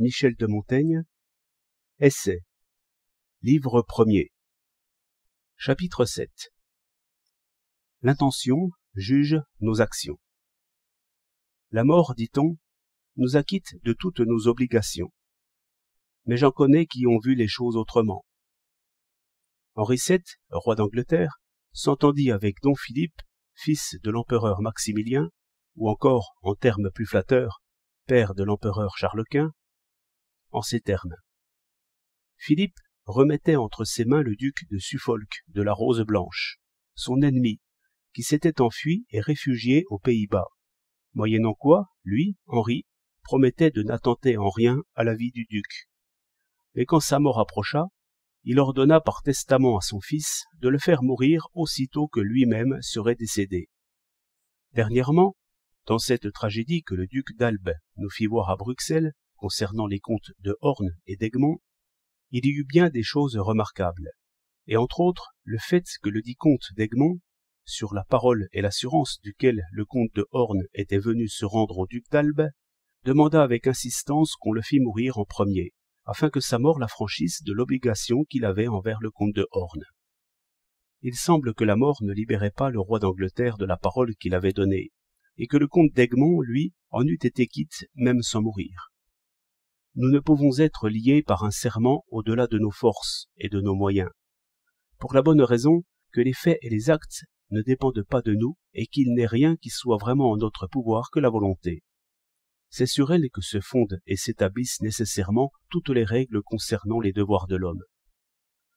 Michel de Montaigne Essai Livre premier Chapitre 7 L'intention juge nos actions. La mort, dit-on, nous acquitte de toutes nos obligations. Mais j'en connais qui ont vu les choses autrement. Henri VII, roi d'Angleterre, s'entendit avec Don Philippe, fils de l'empereur Maximilien, ou encore, en termes plus flatteurs, père de l'empereur Charles Quint, en ces termes. Philippe remettait entre ses mains le duc de Suffolk de la Rose Blanche, son ennemi, qui s'était enfui et réfugié aux Pays-Bas, moyennant quoi, lui, Henri, promettait de n'attenter en rien à la vie du duc. Mais quand sa mort approcha, il ordonna par testament à son fils de le faire mourir aussitôt que lui-même serait décédé. Dernièrement, dans cette tragédie que le duc d'Albe nous fit voir à Bruxelles, concernant les comtes de Horn et d'Egmont, il y eut bien des choses remarquables, et entre autres le fait que le dit comte d'Egmont, sur la parole et l'assurance duquel le comte de Horn était venu se rendre au duc d'Albe, demanda avec insistance qu'on le fît mourir en premier, afin que sa mort l'affranchisse de l'obligation qu'il avait envers le comte de Horn. Il semble que la mort ne libérait pas le roi d'Angleterre de la parole qu'il avait donnée, et que le comte d'Egmont, lui, en eût été quitte même sans mourir nous ne pouvons être liés par un serment au-delà de nos forces et de nos moyens. Pour la bonne raison que les faits et les actes ne dépendent pas de nous et qu'il n'est rien qui soit vraiment en notre pouvoir que la volonté. C'est sur elle que se fondent et s'établissent nécessairement toutes les règles concernant les devoirs de l'homme.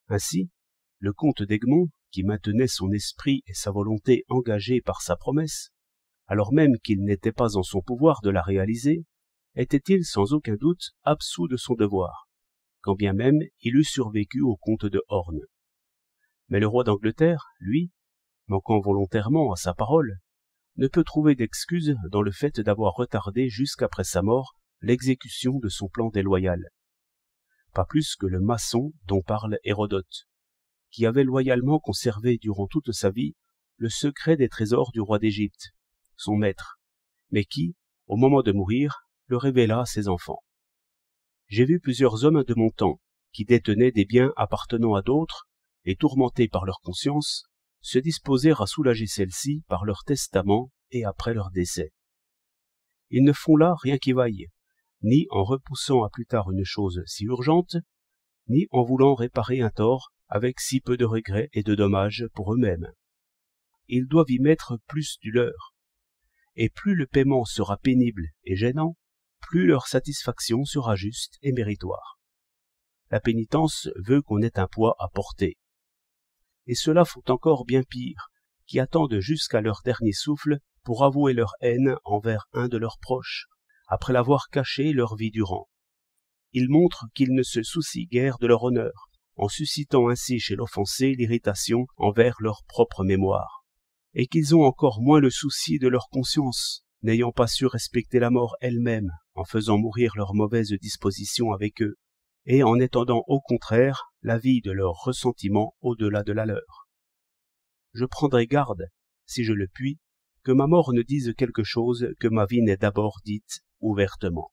Ainsi, le comte d'Egmont, qui maintenait son esprit et sa volonté engagés par sa promesse, alors même qu'il n'était pas en son pouvoir de la réaliser, était-il sans aucun doute absous de son devoir, quand bien même il eût survécu au comte de Horn. Mais le roi d'Angleterre, lui, manquant volontairement à sa parole, ne peut trouver d'excuse dans le fait d'avoir retardé jusqu'après sa mort l'exécution de son plan déloyal. Pas plus que le maçon dont parle Hérodote, qui avait loyalement conservé durant toute sa vie le secret des trésors du roi d'Égypte, son maître, mais qui, au moment de mourir, le révéla à ses enfants. J'ai vu plusieurs hommes de mon temps, qui détenaient des biens appartenant à d'autres, et tourmentés par leur conscience, se disposer à soulager celle-ci par leur testament et après leur décès. Ils ne font là rien qui vaille, ni en repoussant à plus tard une chose si urgente, ni en voulant réparer un tort avec si peu de regrets et de dommages pour eux-mêmes. Ils doivent y mettre plus du leur, et plus le paiement sera pénible et gênant, plus leur satisfaction sera juste et méritoire. La pénitence veut qu'on ait un poids à porter. Et cela là font encore bien pire, qui attendent jusqu'à leur dernier souffle pour avouer leur haine envers un de leurs proches, après l'avoir caché leur vie durant. Ils montrent qu'ils ne se soucient guère de leur honneur, en suscitant ainsi chez l'offensé l'irritation envers leur propre mémoire, et qu'ils ont encore moins le souci de leur conscience, n'ayant pas su respecter la mort elle-même, en faisant mourir leurs mauvaises dispositions avec eux, et en étendant au contraire la vie de leurs ressentiments au-delà de la leur. Je prendrai garde, si je le puis, que ma mort ne dise quelque chose que ma vie n'ait d'abord dite ouvertement.